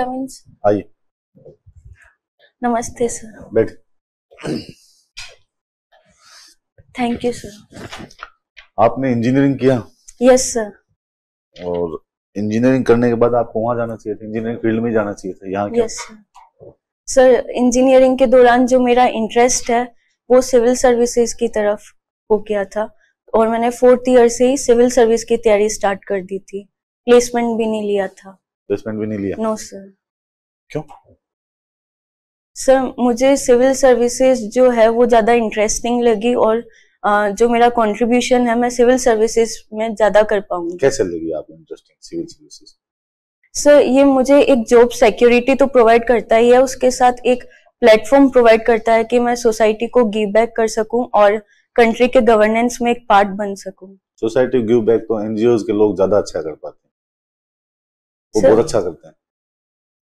Cummins आइए नमस्ते sir बैठ थैंक यू सर आपने इंजीनियरिंग किया यस सर और इंजीनियरिंग करने के बाद आपको वहां जाना चाहिए था इंजीनियरिंग फील्ड में जाना चाहिए था यहाँ यस सर इंजीनियरिंग के दौरान जो मेरा इंटरेस्ट है वो सिविल सर्विसेज की तरफ हो गया था और मैंने फोर्थ ईयर से ही सिविल सर्विस की तैयारी स्टार्ट कर दी थी प्लेसमेंट भी नहीं लिया था प्लेसमेंट भी नहीं लिया नो सर क्यों सर मुझे सिविल सर्विसेज जो है वो ज़्यादा इंटरेस्टिंग लगी और Uh, जो मेरा कंट्रीब्यूशन है मैं सिविल सर्विसेज में ज्यादा कर पाऊंगी कैसे लगी आपको इंटरेस्टिंग सिविल सर्विसेज सर ये मुझे एक जॉब सिक्योरिटी तो प्रोवाइड करता ही है उसके साथ एक प्लेटफॉर्म प्रोवाइड करता है कि मैं सोसाइटी को गिव बैक कर सकूं और कंट्री के गवर्नेंस में एक पार्ट बन सकूं सोसाइटी गिव बैक तो एनजीओ के लोग ज्यादा अच्छा कर पाते हैं वो बहुत अच्छा करते हैं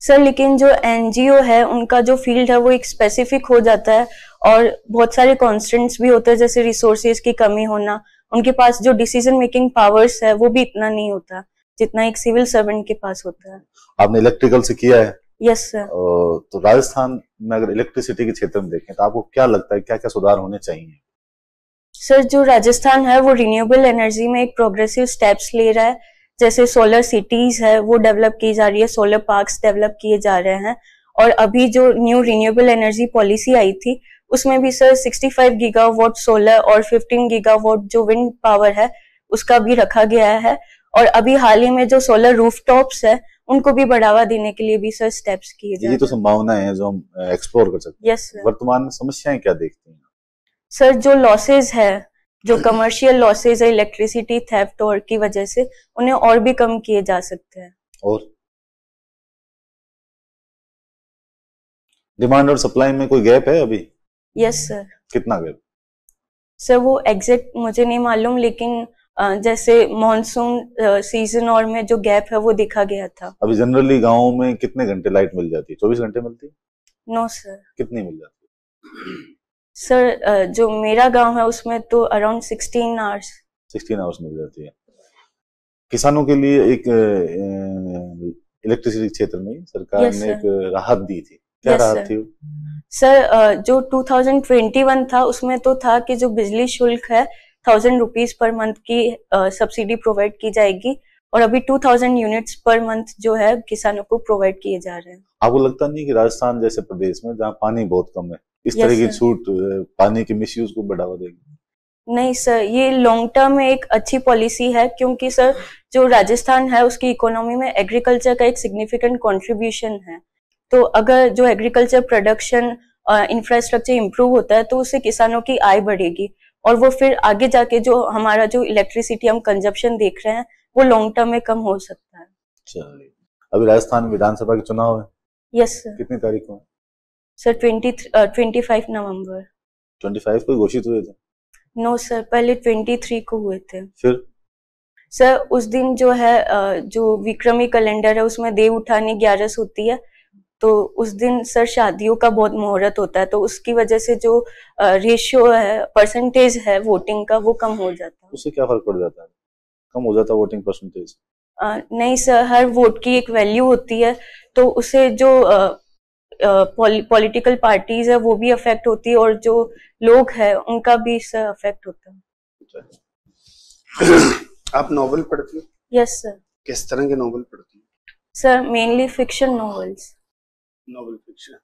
सर लेकिन जो एनजीओ है उनका जो फील्ड है वो एक स्पेसिफिक हो जाता है और बहुत सारे कॉन्स्टेंट्स भी होते हैं जैसे रिसोर्सेज की कमी होना उनके पास जो डिसीजन मेकिंग पावर्स है वो भी इतना नहीं होता जितना एक सिविल सर्वेंट के पास होता है आपने इलेक्ट्रिकल से किया है यस सर तो राजस्थान में अगर इलेक्ट्रिसिटी के क्षेत्र में देखें तो आपको क्या लगता है क्या क्या सुधार होने चाहिए सर जो राजस्थान है वो रिन्यूएबल एनर्जी में एक प्रोग्रेसिव स्टेप्स ले रहा है जैसे सोलर सिटीज है वो डेवलप की जा रही है सोलर पार्क्स डेवलप किए जा रहे हैं और अभी जो न्यू रिन्यूएबल एनर्जी पॉलिसी आई थी उसमें भी सर 65 गीगावाट सोलर और 15 गीगावाट जो विंड पावर है उसका भी रखा गया है और अभी हाल ही में जो सोलर रूफ टॉप्स है उनको भी बढ़ावा देने के लिए भी सर स्टेप्स किए जा तो संभावना है जो हम एक्सप्लोर कर सकते हैं यस वर्तमान में समस्याएं क्या देखते हैं सर जो लॉसेज है जो कमर्शियल लॉसेज है इलेक्ट्रिसिटी थेफ्ट और की वजह से उन्हें और भी कम किए जा सकते हैं और डिमांड और सप्लाई में कोई गैप है अभी यस सर कितना गैप सर वो एग्जैक्ट मुझे नहीं मालूम लेकिन जैसे मॉनसून सीजन और में जो गैप है वो देखा गया था अभी जनरली गाँव में कितने घंटे लाइट मिल जाती है चौबीस घंटे मिलती है नो सर कितनी मिल जाती है सर uh, जो मेरा गांव है उसमें तो around sixteen hours sixteen hours मिल जाती है किसानों के लिए एक इलेक्ट्रिसिटी क्षेत्र में सरकार yes, ने एक राहत दी थी क्या yes, राहत थी सर जो 2021 था उसमें तो था कि जो बिजली शुल्क है थाउजेंड रुपीज पर मंथ की सब्सिडी प्रोवाइड की जाएगी और अभी two thousand units per month जो है किसानों को प्रोवाइड किए जा रहे हैं आपको लगता नहीं कि राजस्थान जैसे प्रदेश में जहाँ पानी बहुत कम है इस तरह की छूट पानी के मिस को बढ़ावा देगी नहीं सर ये लॉन्ग टर्म में एक अच्छी पॉलिसी है क्योंकि सर जो राजस्थान है उसकी इकोनॉमी में एग्रीकल्चर का एक सिग्निफिकेंट कंट्रीब्यूशन है तो अगर जो एग्रीकल्चर प्रोडक्शन इंफ्रास्ट्रक्चर इम्प्रूव होता है तो उससे किसानों की आय बढ़ेगी और वो फिर आगे जाके जो हमारा जो इलेक्ट्रिसिटी हम कंजप्शन देख रहे हैं वो लॉन्ग टर्म में कम हो सकता है अभी राजस्थान विधानसभा के चुनाव है यस सर कितनी तारीख को sir twenty twenty five November twenty को घोषित हुए थे नो no, सर पहले ट्वेंटी थ्री को हुए थे फिर सर उस दिन जो है जो विक्रमी कैलेंडर है उसमें देव उठाने ग्यारस होती है तो उस दिन सर शादियों का बहुत मुहूर्त होता है तो उसकी वजह से जो रेशियो है परसेंटेज है वोटिंग का वो कम हो जाता है उससे क्या फर्क पड़ जाता है कम हो जाता है वोटिंग परसेंटेज नहीं सर हर वोट की एक वैल्यू होती है तो उसे जो पॉलिटिकल पार्टीज है वो भी अफेक्ट होती है और जो लोग है उनका भी इससे अफेक्ट होता है आप नॉवल पढ़ती हो यस सर किस तरह के नॉवल पढ़ती हो sir mainly fiction novels novel fiction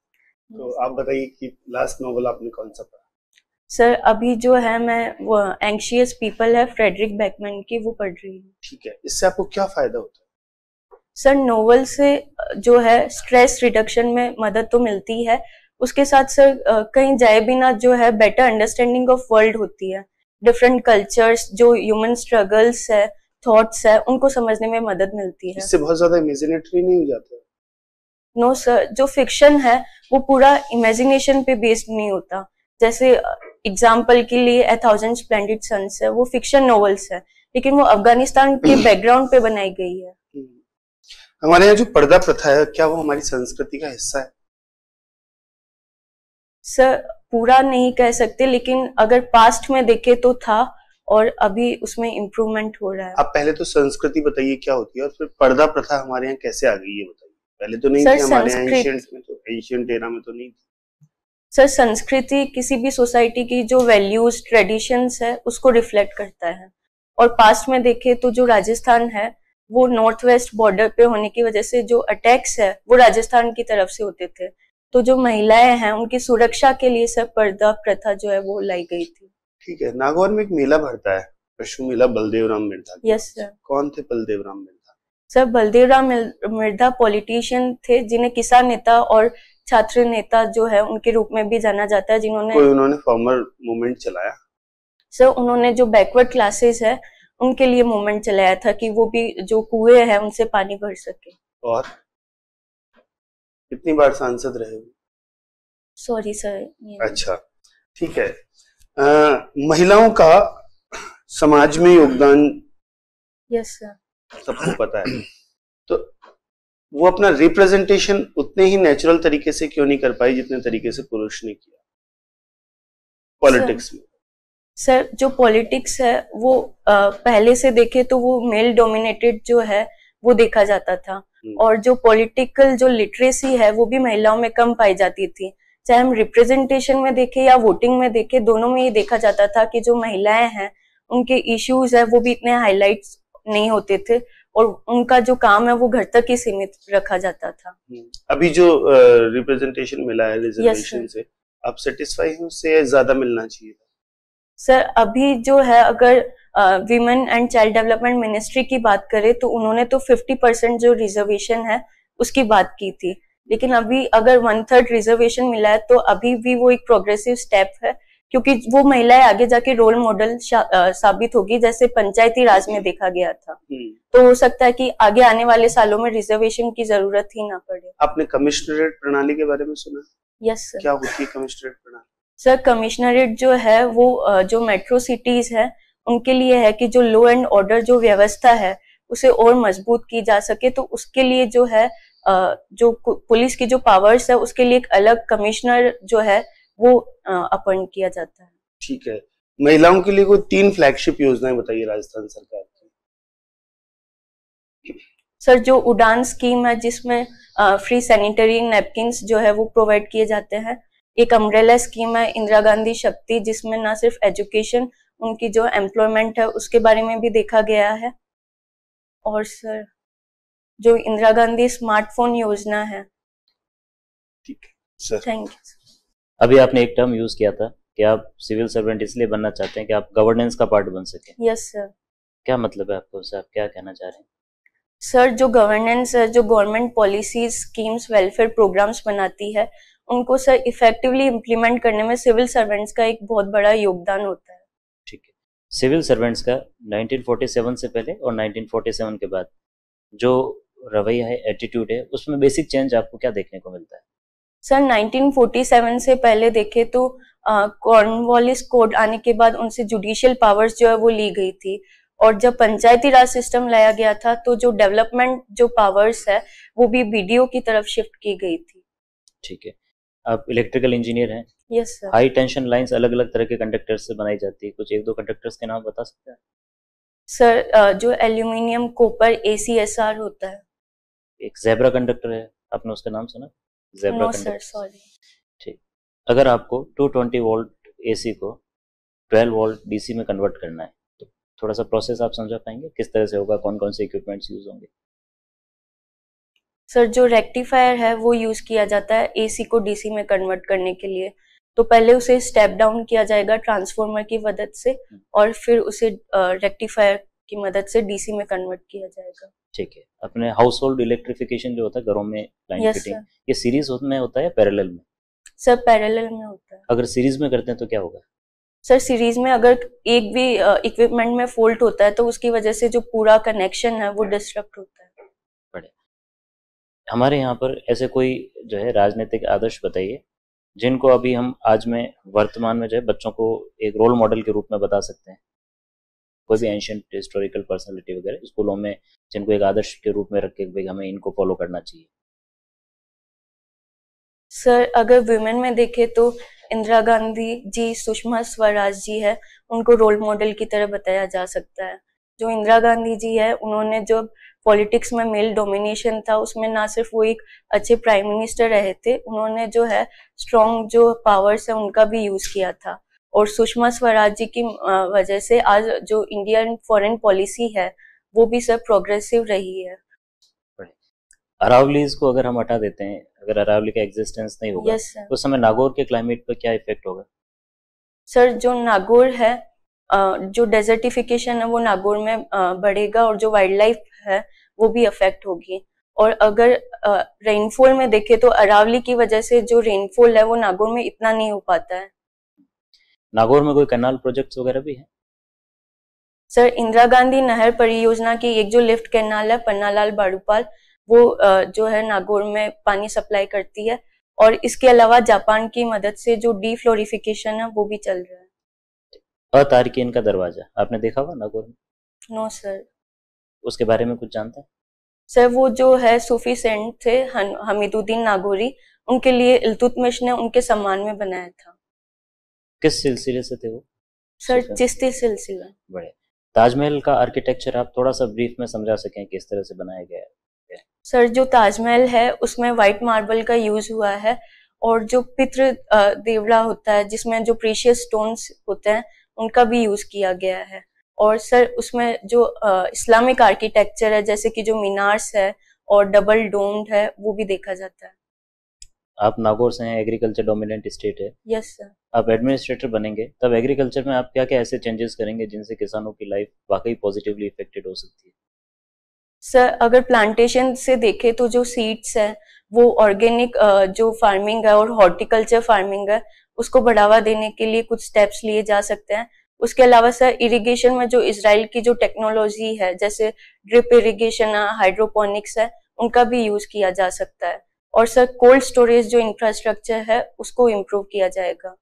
तो आप बताइए कि लास्ट नॉवल आपने कौन सा पढ़ा सर अभी जो है मैं वो पीपल है फ्रेडरिक बैकमैन की वो पढ़ रही हूँ ठीक है इससे आपको क्या फायदा होता है सर नोवेल से जो है स्ट्रेस रिडक्शन में मदद तो मिलती है उसके साथ सर कहीं जाए बिना जो है बेटर अंडरस्टैंडिंग ऑफ वर्ल्ड होती है डिफरेंट कल्चर्स जो ह्यूमन स्ट्रगल्स है थॉट्स है उनको समझने में मदद मिलती है इससे बहुत ज्यादा इमेजिनेटरी नहीं हो जाता नो no, सर जो फिक्शन है वो पूरा इमेजिनेशन पे बेस्ड नहीं होता जैसे एग्जाम्पल के लिए ए थाउजेंड स्पलेंडेड सन्स है वो फिक्शन नॉवेल्स है लेकिन वो अफगानिस्तान के बैकग्राउंड पे बनाई गई है हमारे यहाँ जो पर्दा प्रथा है क्या वो हमारी संस्कृति का हिस्सा है सर पूरा नहीं कह सकते लेकिन अगर पास्ट में देखे तो था और अभी उसमें इम्प्रूवमेंट हो रहा है आप पहले तो संस्कृति बताइए क्या होती है और फिर पर्दा प्रथा हमारे यहाँ कैसे आ गई है बताइए पहले तो नहीं सर, थी हमारे यहाँ में तो एरा में तो नहीं थी सर संस्कृति किसी भी सोसाइटी की जो वैल्यूज ट्रेडिशंस है उसको रिफ्लेक्ट करता है और पास्ट में देखे तो जो राजस्थान है वो नॉर्थ वेस्ट बॉर्डर पे होने की वजह से जो अटैक्स है वो राजस्थान की तरफ से होते थे तो जो महिलाएं हैं उनकी सुरक्षा के लिए सब पर्दा प्रथा जो है वो लाई गई थी ठीक है नागौर में एक मेला भरता है पशु मेला बलदेव राम मिर्धा यस सर कौन थे बलदेव राम मिर्धा सर बलदेव राम मिर्धा पॉलिटिशियन थे जिन्हें किसान नेता और छात्र नेता जो है उनके रूप में भी जाना जाता है जिन्होंने उन्होंने फॉर्मर मूवमेंट चलाया सर उन्होंने जो बैकवर्ड क्लासेस है उनके लिए मूवमेंट चलाया था कि वो भी जो कुएं हैं उनसे पानी भर सके और कितनी बार सांसद रहे सॉरी सर अच्छा ठीक है आ, महिलाओं का समाज में योगदान यस सर सबको पता है तो वो अपना रिप्रेजेंटेशन उतने ही नेचुरल तरीके से क्यों नहीं कर पाई जितने तरीके से पुरुष ने किया पॉलिटिक्स में सर जो पॉलिटिक्स है वो आ, पहले से देखे तो वो मेल डोमिनेटेड जो है वो देखा जाता था हम्म। और जो पॉलिटिकल जो लिटरेसी है वो भी महिलाओं में कम पाई जाती थी चाहे हम रिप्रेजेंटेशन में देखें या वोटिंग में देखें दोनों में ये देखा जाता था कि जो महिलाएं हैं उनके इश्यूज है वो भी इतने हाईलाइट नहीं होते थे और उनका जो काम है वो घर तक ही सीमित रखा जाता था हम्म। अभी जो रिप्रेजेंटेशन मिला है रिजर्वेशन yes, से आप सेटिस्फाई हैं उससे ज्यादा मिलना चाहिए सर अभी जो है अगर women and child development ministry की बात करें तो उन्होंने तो 50 परसेंट जो रिजर्वेशन है उसकी बात की थी लेकिन अभी अगर वन थर्ड रिजर्वेशन मिला है तो अभी भी वो एक प्रोग्रेसिव स्टेप है क्योंकि वो महिलाएं आगे जाके रोल मॉडल साबित होगी जैसे पंचायती राज में देखा गया था हम्म। तो हो सकता है कि आगे आने वाले सालों में रिजर्वेशन की जरूरत ही ना पड़े आपने कमिश्नरेट प्रणाली के बारे में सुना यस सर क्या होती है कमिश्नरेट प्रणाली सर कमिश्नरेट जो है वो जो मेट्रो सिटीज है उनके लिए है कि जो लॉ एंड ऑर्डर जो व्यवस्था है उसे और मजबूत की जा सके तो उसके लिए जो है जो पुलिस की जो पावर्स है उसके लिए एक अलग कमिश्नर जो है वो अपॉइंट किया जाता है ठीक है महिलाओं के लिए कोई तीन फ्लैगशिप योजनाएं बताइए राजस्थान सरकार की सर जो उड़ान स्कीम है जिसमें फ्री सैनिटरी नेपकिन जो है वो प्रोवाइड किए जाते हैं एक अम्ब्रेला स्कीम है इंदिरा गांधी शक्ति जिसमें ना सिर्फ एजुकेशन उनकी जो एम्प्लॉयमेंट है उसके बारे में भी देखा गया है और सर जो इंदिरा गांधी स्मार्टफोन योजना है ठीक सर थैंक यू अभी आपने एक टर्म यूज किया था कि आप सिविल सर्वेंट इसलिए बनना चाहते हैं कि आप गवर्नेंस का पार्ट बन सके यस सर क्या मतलब है आपको सर आप क्या कहना चाह रहे हैं सर जो गवर्नेंस है जो government policies schemes welfare programmes बनाती है उनको सर इफेक्टिवली इम्प्लीमेंट करने में सिविल सर्वेंट्स का एक बहुत बड़ा योगदान होता है ठीक है सिविल सर्वेंट्स का 1947 से पहले और 1947 के बाद जो रवैया है एटीट्यूड है उसमें बेसिक चेंज आपको क्या देखने को मिलता है सर 1947 से पहले देखे तो कॉर्नवालिस कोड आने के बाद उनसे जुडिशियल पावर्स जो है वो ली गई थी और जब पंचायती राज सिस्टम लाया गया था तो जो डेवलपमेंट जो पावर्स है वो भी बीडीओ की तरफ शिफ्ट की गई थी ठीक है आप इलेक्ट्रिकल इंजीनियर हैं yes sir high tension lines अलग अलग तरह के कंडक्टर से बनाई जाती है कुछ एक दो कंडक्टर्स के नाम बता सकते हैं सर जो एल्यूमिनियम कॉपर एसीएसआर होता है एक जेबरा कंडक्टर है आपने उसका नाम सुना जेबरा कंडक्टर सॉरी ठीक अगर आपको 220 वोल्ट एसी को 12 वोल्ट डीसी में कन्वर्ट करना है तो थोड़ा सा प्रोसेस आप समझा पाएंगे किस तरह से होगा कौन कौन से इक्विपमेंट्स यूज होंगे सर जो रेक्टिफायर है वो यूज़ किया जाता है एसी को डीसी में कन्वर्ट करने के लिए तो पहले उसे स्टेप डाउन किया जाएगा ट्रांसफॉर्मर की मदद से हम्म। और फिर उसे रेक्टिफायर की मदद से डीसी में कन्वर्ट किया जाएगा ठीक है अपने हाउस होल्ड इलेक्ट्रिफिकेशन जो होता है घरों में लाइन फिटिंग ये सीरीज में होता है पैरेलल में सर पैरेलल में होता है अगर सीरीज में करते हैं तो क्या होगा सर सीरीज में अगर एक भी इक्विपमेंट में फॉल्ट होता है तो उसकी वजह से जो पूरा कनेक्शन है वो डिस्टर्ब होता है हमारे यहाँ पर ऐसे कोई जो है राजनीतिक आदर्श बताइए जिनको अभी हम आज में वर्तमान में जो है बच्चों को एक रोल मॉडल के रूप में बता सकते हैं कोई भी एंशंट हिस्टोरिकल पर्सनलिटी वगैरह स्कूलों में जिनको एक आदर्श के रूप में रख के भाई हमें इनको फॉलो करना चाहिए सर अगर वुमेन में देखें तो इंदिरा गांधी जी सुषमा स्वराज जी है उनको रोल मॉडल की तरह बताया जा सकता है जो इंदिरा गांधी जी है उन्होंने जब पॉलिटिक्स में मेल डोमिनेशन था उसमें ना सिर्फ वो एक अच्छे प्राइम मिनिस्टर रहे थे उन्होंने जो है स्ट्रॉन्ग जो पावर्स है उनका भी यूज किया था और सुषमा स्वराज जी की वजह से आज जो इंडियन फॉरेन पॉलिसी है वो भी सब प्रोग्रेसिव रही है अरावलीज को अगर हम हटा देते हैं अगर अरावली का एग्जिस्टेंस नहीं होगा yes, तो उस समय नागौर के क्लाइमेट पर क्या इफेक्ट होगा सर जो नागौर है जो डेजर्टिफिकेशन है वो नागौर में बढ़ेगा और जो वाइल्ड लाइफ है वो भी अफेक्ट होगी और अगर रेनफॉल में देखें तो अरावली की वजह से जो रेनफॉल है वो नागौर में इतना नहीं हो पाता है नागौर में कोई कैनाल प्रोजेक्ट्स वगैरह भी है सर इंदिरा गांधी नहर परियोजना की एक जो लिफ्ट कैनाल है पन्नालाल बाड़ूपाल वो जो है नागौर में पानी सप्लाई करती है और इसके अलावा जापान की मदद से जो डी है वो भी चल रहा है अतारकीन का दरवाजा आपने देखा हुआ नागौर में नो सर उसके बारे में कुछ जानते हैं सर वो जो है सूफी सेंट थे हमीदुद्दीन नागौरी उनके लिए इल्तुतमिश ने उनके सम्मान में बनाया था किस सिलसिले से थे वो सर चिश्ती सिलसिला बड़े ताजमहल का आर्किटेक्चर आप थोड़ा सा ब्रीफ में समझा सकें किस तरह से बनाया गया है सर जो ताजमहल है उसमें वाइट मार्बल का यूज हुआ है और जो पितृ देवड़ा होता है जिसमें जो प्रीशियस स्टोन्स होते हैं उनका भी यूज किया गया है और सर उसमें जो इस्लामिक आर्किटेक्चर है जैसे कि जो मीनार्स है और डबल डोम्ड है वो भी देखा जाता है आप नागौर से हैं एग्रीकल्चर डोमिनेंट स्टेट है यस yes, सर आप एडमिनिस्ट्रेटर बनेंगे तब एग्रीकल्चर में आप क्या क्या ऐसे चेंजेस करेंगे जिनसे किसानों की लाइफ वाकई पॉजिटिवली इफेक्टेड हो सकती है सर अगर प्लांटेशन से देखें तो जो सीड्स है वो ऑर्गेनिक जो फार्मिंग है और हॉर्टिकल्चर फार्मिंग है उसको बढ़ावा देने के लिए कुछ स्टेप्स लिए जा सकते हैं उसके अलावा सर इरिगेशन में जो इसराइल की जो टेक्नोलॉजी है जैसे ड्रिप इरिगेशन है हाइड्रोपोनिक्स है उनका भी यूज किया जा सकता है और सर कोल्ड स्टोरेज जो इंफ्रास्ट्रक्चर है उसको इम्प्रूव किया जाएगा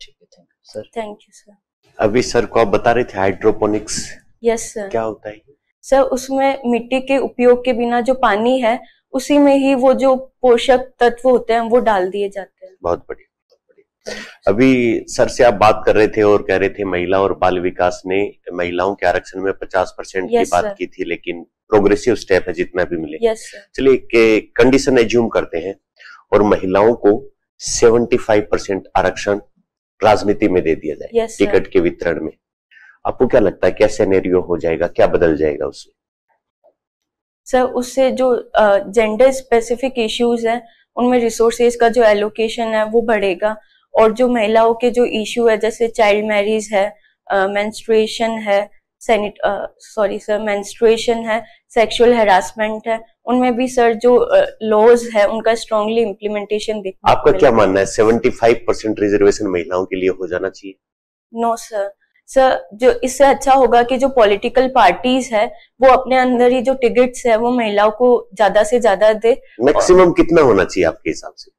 ठीक है thank you sir thank you sir अभी सर को आप बता रहे थे हाइड्रोपोनिक्स यस सर क्या होता है सर उसमें मिट्टी के उपयोग के बिना जो पानी है उसी में ही वो जो पोषक तत्व होते हैं वो डाल दिए जाते हैं बहुत बढ़िया अभी सर से आप बात कर रहे थे और कह रहे थे महिला और बाल विकास ने महिलाओं के आरक्षण में 50 परसेंट yes, की बात sir. की थी लेकिन प्रोग्रेसिव स्टेप है जितना भी मिले yes, चलिए कंडीशन एज्यूम करते हैं और महिलाओं को 75 परसेंट आरक्षण राजनीति में दे दिया जाए yes, टिकट के वितरण में आपको क्या लगता है क्या सेनेरियो हो जाएगा क्या बदल जाएगा उसमें सर उससे जो जेंडर स्पेसिफिक इश्यूज हैं उनमें रिसोर्सेज का जो एलोकेशन है वो बढ़ेगा और जो महिलाओं के जो इश्यू है जैसे चाइल्ड मैरिज है मेंस्ट्रुएशन है सैनिट सॉरी सर मेंस्ट्रुएशन है सेक्सुअल हेरासमेंट है उनमें भी सर जो लॉज uh, है उनका स्ट्रॉन्गली इम्प्लीमेंटेशन देखा आपका क्या मानना है फाइव परसेंट रिजर्वेशन महिलाओं के लिए हो जाना चाहिए नो सर सर जो इससे अच्छा होगा कि जो पॉलिटिकल पार्टीज है वो अपने अंदर ही जो टिकट्स है वो महिलाओं को ज्यादा से ज्यादा दे मैक्सिमम कितना होना चाहिए आपके हिसाब से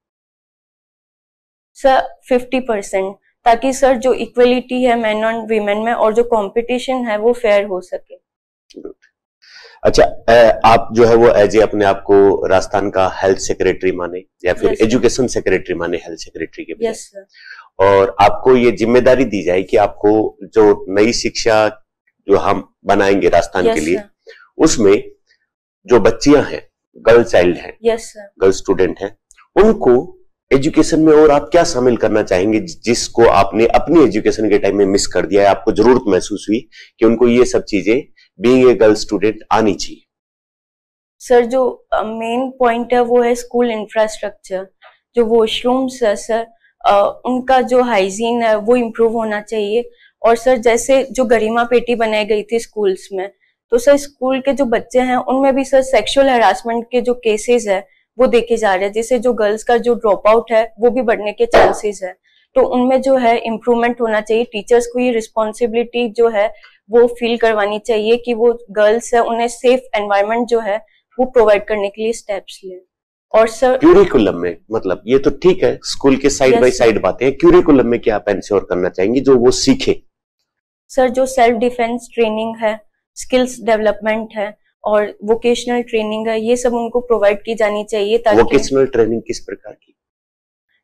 सर फिफ्टी परसेंट ताकि सर जो इक्वलिटी है मैन और वीमेन में और जो कंपटीशन है वो फेयर हो सके अच्छा आप जो है वो एज ए अपने आप को राजस्थान का हेल्थ सेक्रेटरी माने या फिर एजुकेशन सेक्रेटरी माने हेल्थ सेक्रेटरी के यस और आपको ये जिम्मेदारी दी जाए कि आपको जो नई शिक्षा जो हम बनाएंगे राजस्थान के लिए उसमें जो बच्चियां हैं गर्ल चाइल्ड हैं गर्ल स्टूडेंट हैं उनको एजुकेशन में और आप क्या शामिल करना चाहेंगे जिसको आपने अपनी एजुकेशन के टाइम में मिस कर दिया है आपको जरूरत महसूस हुई कि उनको ये सब चीजें बीइंग ए गर्ल स्टूडेंट आनी चाहिए सर जो मेन uh, पॉइंट है वो है स्कूल इंफ्रास्ट्रक्चर जो वॉशरूम्स है सर uh, उनका जो हाइजीन है वो इम्प्रूव होना चाहिए और सर जैसे जो गरिमा पेटी बनाई गई थी स्कूल्स में तो सर स्कूल के जो बच्चे हैं उनमें भी सर सेक्सुअल हरासमेंट के जो केसेस है वो देखे जा रहे हैं जिससे जो गर्ल्स का जो ड्रॉप आउट है वो भी बढ़ने के चांसेस है तो उनमें जो है इम्प्रूवमेंट होना चाहिए टीचर्स को ये रिस्पॉन्सिबिलिटी जो है वो फील करवानी चाहिए कि वो गर्ल्स है उन्हें सेफ एनवायरमेंट जो है वो प्रोवाइड करने के लिए स्टेप्स लें और सर क्यूरिकुलम में मतलब ये तो ठीक है स्कूल के साइड बाय साइड बातें हैं क्यूरिकुलम में क्या आप एंश्योर करना चाहेंगे जो वो सीखे सर जो सेल्फ डिफेंस ट्रेनिंग है स्किल्स डेवलपमेंट है और वोकेशनल ट्रेनिंग है ये सब उनको प्रोवाइड की जानी चाहिए ताकि वोकेशनल ट्रेनिंग किस प्रकार की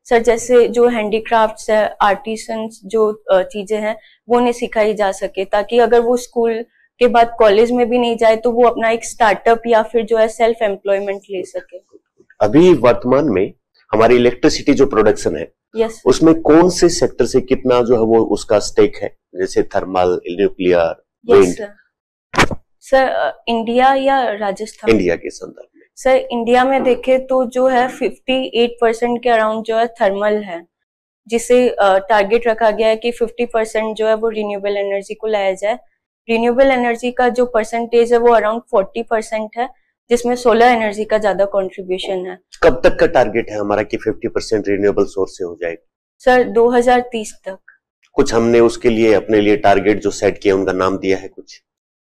सर जैसे जो हैंडीक्राफ्ट है आर्टिसन जो चीजें हैं वो उन्हें सिखाई जा सके ताकि अगर वो स्कूल के बाद कॉलेज में भी नहीं जाए तो वो अपना एक स्टार्टअप या फिर जो है सेल्फ एम्प्लॉयमेंट ले सके अभी वर्तमान में हमारी इलेक्ट्रिसिटी जो प्रोडक्शन है यस उसमें कौन से सेक्टर से कितना जो है वो उसका स्टेक है जैसे thermal nuclear sir India uh, या राजस्थान इंडिया के संदर्भ में सर इंडिया में देखे तो जो है 58 परसेंट के अराउंड जो है थर्मल है जिसे टारगेट uh, रखा गया है कि 50 परसेंट जो है वो रिन्यूएबल एनर्जी को लाया जाए रिन्यूएबल एनर्जी का जो परसेंटेज है वो अराउंड 40 परसेंट है जिसमें सोलर एनर्जी का ज्यादा कॉन्ट्रीब्यूशन है कब तक का टारगेट है हमारा की फिफ्टी परसेंट रिन्यूएबल सोर्स से हो जाएगा सर दो तक कुछ हमने उसके लिए अपने लिए टारगेट जो सेट किया उनका नाम दिया है कुछ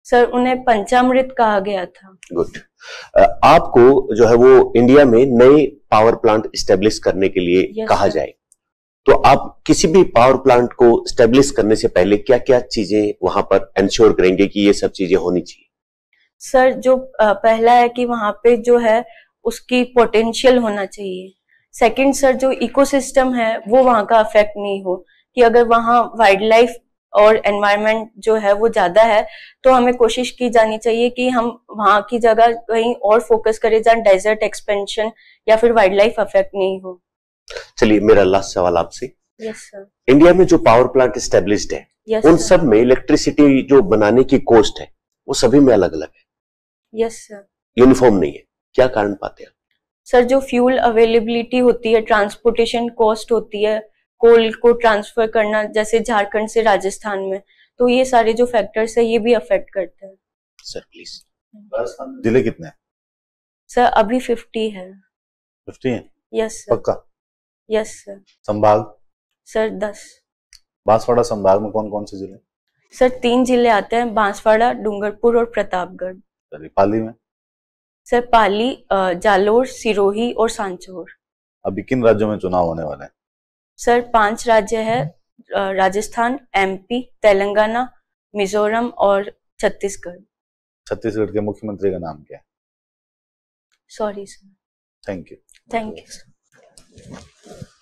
सर उन्हें पंचामृत कहा गया था गुड आपको जो है वो इंडिया में नए पावर प्लांट स्टेब्लिश करने के लिए yes, कहा जाए तो आप किसी भी पावर प्लांट को स्टेब्लिश करने से पहले क्या क्या चीजें वहां पर एंश्योर करेंगे कि ये सब चीजें होनी चाहिए सर जो पहला है कि वहां पे जो है उसकी पोटेंशियल होना चाहिए सेकंड सर जो इकोसिस्टम है वो वहां का अफेक्ट नहीं हो कि अगर वहाँ वाइल्ड लाइफ और एनवायरमेंट जो है वो ज्यादा है तो हमें कोशिश की जानी चाहिए कि हम वहाँ की जगह कहीं और फोकस करें जहाँ डेजर्ट एक्सपेंशन या फिर वाइल्ड लाइफ अफेक्ट नहीं हो चलिए मेरा लास्ट सवाल आपसे yes, इंडिया में जो पावर प्लांट स्टेब्लिश है yes, उन सब में इलेक्ट्रिसिटी जो बनाने की कॉस्ट है वो सभी में अलग अलग है यस सर यूनिफॉर्म नहीं है क्या कारण पाते हैं सर जो फ्यूल अवेलेबिलिटी होती है ट्रांसपोर्टेशन कॉस्ट होती है कोल को ट्रांसफर करना जैसे झारखंड से राजस्थान में तो ये सारे जो फैक्टर्स है ये भी अफेक्ट करते हैं सर प्लीज जिले कितने सर अभी फिफ्टी है फिफ्टी है यस सर पक्का यस सर संभाग सर दस बांसवाड़ा संभाग में कौन कौन से जिले सर तीन जिले आते हैं बांसवाड़ा डूंगरपुर और प्रतापगढ़ पाली में सर पाली जालोर सिरोही और सांचोर अभी किन राज्यों में चुनाव होने वाले हैं सर पांच राज्य है राजस्थान एमपी तेलंगाना मिजोरम और छत्तीसगढ़ छत्तीसगढ़ के मुख्यमंत्री का नाम क्या है sorry sir thank you thank you sir